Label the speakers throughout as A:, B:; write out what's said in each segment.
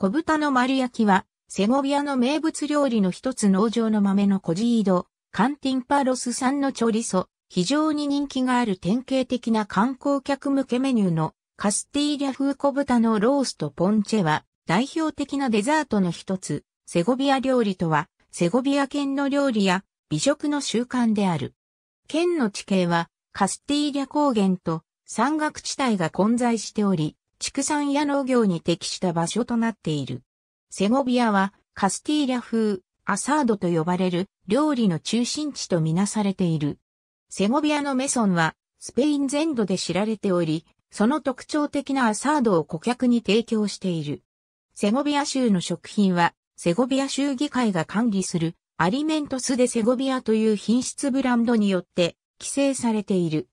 A: 小豚の丸焼きは、セゴビアの名物料理の一つ農場の豆のコジード、カンティンパロス産のチョリソ、非常に人気がある典型的な観光客向けメニューのカスティーリャ風小豚のロースとポンチェは代表的なデザートの一つ、セゴビア料理とは、セゴビア県の料理や美食の習慣である。県の地形はカスティーリャ高原と山岳地帯が混在しており、畜産や農業に適した場所となっている。セゴビアはカスティーリャ風、アサードと呼ばれる料理の中心地とみなされている。セゴビアのメソンはスペイン全土で知られており、その特徴的なアサードを顧客に提供している。セゴビア州の食品は、セゴビア州議会が管理するアリメントスでセゴビアという品質ブランドによって規制されている。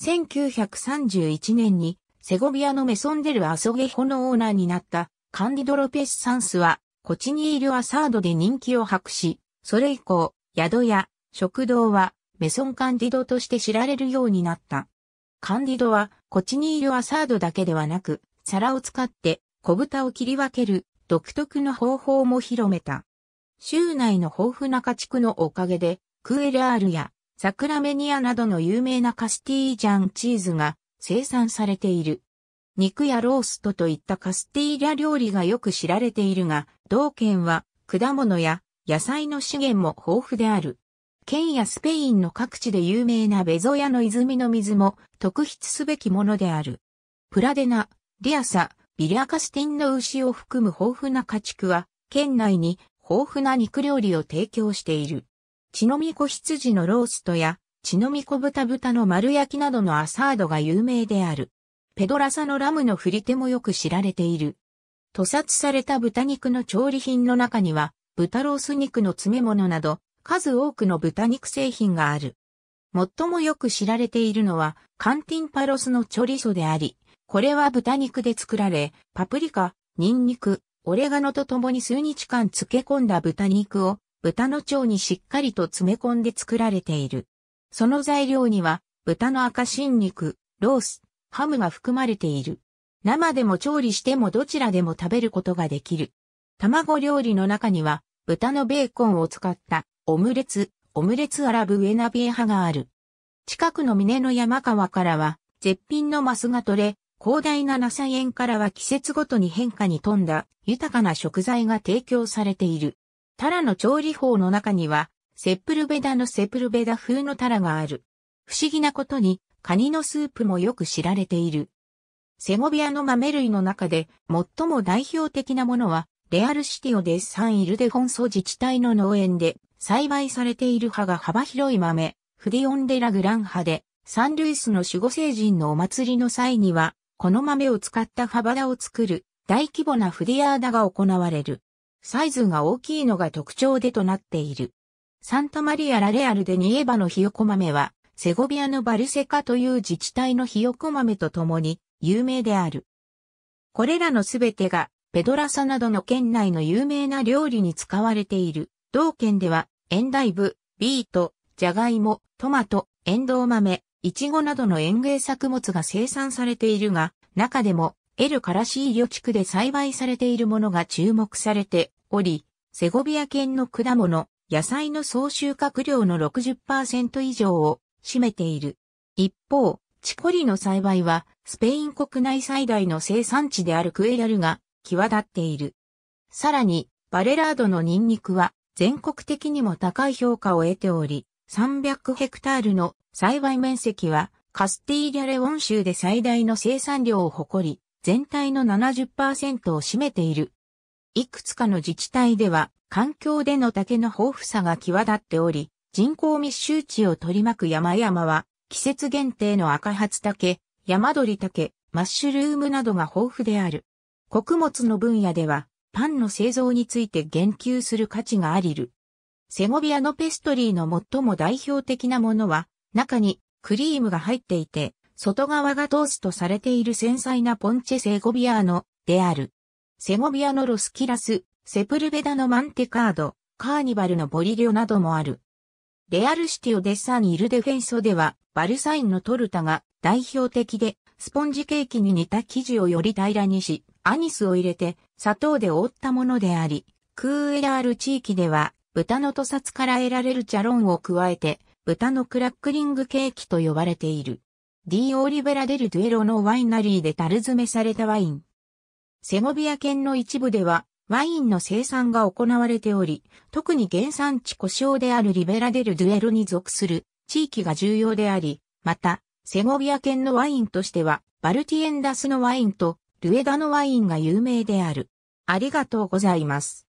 A: 1931年にセゴビアのメソンデル・アソゲホのオーナーになったカンディド・ロペス・サンスは、コチニーリョ・アサードで人気を博し、それ以降、宿や食堂はメソン・カンディドとして知られるようになった。カンディドはコチニーリョ・アサードだけではなく、皿を使って小豚を切り分ける独特の方法も広めた。州内の豊富な家畜のおかげで、クエラールやサクラメニアなどの有名なカスティージャンチーズが生産されている。肉やローストといったカスティーリャ料理がよく知られているが、同県は果物や野菜の資源も豊富である。県やスペインの各地で有名なベゾヤの泉の水も特筆すべきものである。プラデナ、リアサ、ビリアカスティンの牛を含む豊富な家畜は、県内に豊富な肉料理を提供している。血のみ子羊のローストや血のみこ豚豚の丸焼きなどのアサードが有名である。ペドラサのラムの振り手もよく知られている。屠殺された豚肉の調理品の中には、豚ロース肉の詰め物など、数多くの豚肉製品がある。最もよく知られているのは、カンティンパロスのチョリソであり、これは豚肉で作られ、パプリカ、ニンニク、オレガノと共に数日間漬け込んだ豚肉を、豚の腸にしっかりと詰め込んで作られている。その材料には、豚の赤新肉、ロース、ハムが含まれている。生でも調理してもどちらでも食べることができる。卵料理の中には、豚のベーコンを使ったオムレツ、オムレツアラブウェナビエ派がある。近くの峰の山川からは、絶品のマスが取れ、広大な7菜園からは季節ごとに変化に富んだ豊かな食材が提供されている。タラの調理法の中には、セップルベダのセップルベダ風のタラがある。不思議なことに、カニのスープもよく知られている。セゴビアの豆類の中で最も代表的なものは、レアルシティオデッサンイルデフォンソ自治体の農園で栽培されている葉が幅広い豆、フディオンデラグラン派で、サンルイスの守護聖人のお祭りの際には、この豆を使った葉バラを作る大規模なフディアーダが行われる。サイズが大きいのが特徴でとなっている。サントマリア・ラレアル・でニエバのひよこ豆は、セゴビアのバルセカという自治体のひよこ豆とともに有名である。これらのすべてが、ペドラサなどの県内の有名な料理に使われている。同県では、エンダイブ、ビート、ジャガイモ、トマト、エンドウ豆、イチゴなどの園芸作物が生産されているが、中でも、エル・カラシーリョ地区で栽培されているものが注目されており、セゴビア県の果物、野菜の総収穫量の60%以上を占めている。一方、チコリの栽培は、スペイン国内最大の生産地であるクエリャルが際立っている。さらに、バレラードのニンニクは全国的にも高い評価を得ており、300ヘクタールの栽培面積はカスティーリャレオン州で最大の生産量を誇り、全体の70%を占めている。いくつかの自治体では、環境での竹の豊富さが際立っており、人口密集地を取り巻く山々は、季節限定の赤初竹、山鳥竹、マッシュルームなどが豊富である。穀物の分野では、パンの製造について言及する価値がありる。セゴビアのペストリーの最も代表的なものは、中にクリームが入っていて、外側がトーストされている繊細なポンチェセゴビアーノである。セゴビアのロスキラス、セプルベダのマンテカード、カーニバルのボリリョなどもある。レアルシティオデッサンイルデフェンソでは、バルサインのトルタが代表的で、スポンジケーキに似た生地をより平らにし、アニスを入れて砂糖で覆ったものであり、クーエラール地域では、豚の屠殺から得られるチャロンを加えて、豚のクラックリングケーキと呼ばれている。デーオリベラデルデュエロのワイナリーで樽詰めされたワイン。セゴビア県の一部ではワインの生産が行われており、特に原産地故障であるリベラデル・ドゥエルに属する地域が重要であり、また、セゴビア県のワインとしては、バルティエンダスのワインとルエダのワインが有名である。ありがとうございます。